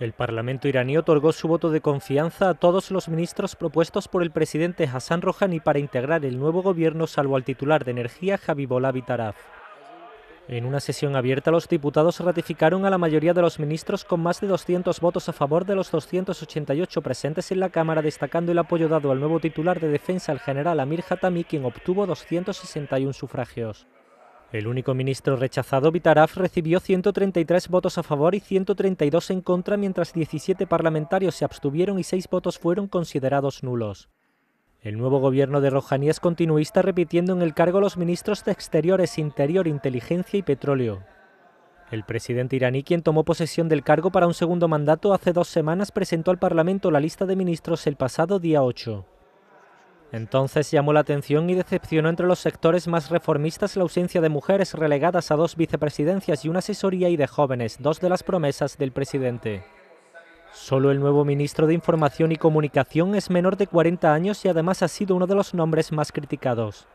El Parlamento iraní otorgó su voto de confianza a todos los ministros propuestos por el presidente Hassan Rouhani para integrar el nuevo gobierno, salvo al titular de energía Habibullah Bitaraf. En una sesión abierta, los diputados ratificaron a la mayoría de los ministros con más de 200 votos a favor de los 288 presentes en la Cámara, destacando el apoyo dado al nuevo titular de defensa, el general Amir Hatami, quien obtuvo 261 sufragios. El único ministro rechazado, vitaraf recibió 133 votos a favor y 132 en contra, mientras 17 parlamentarios se abstuvieron y 6 votos fueron considerados nulos. El nuevo gobierno de Rouhani es continuista, repitiendo en el cargo los ministros de Exteriores, Interior, Inteligencia y Petróleo. El presidente iraní, quien tomó posesión del cargo para un segundo mandato hace dos semanas, presentó al Parlamento la lista de ministros el pasado día 8. Entonces llamó la atención y decepcionó entre los sectores más reformistas la ausencia de mujeres relegadas a dos vicepresidencias y una asesoría y de jóvenes, dos de las promesas del presidente. Solo el nuevo ministro de Información y Comunicación es menor de 40 años y además ha sido uno de los nombres más criticados.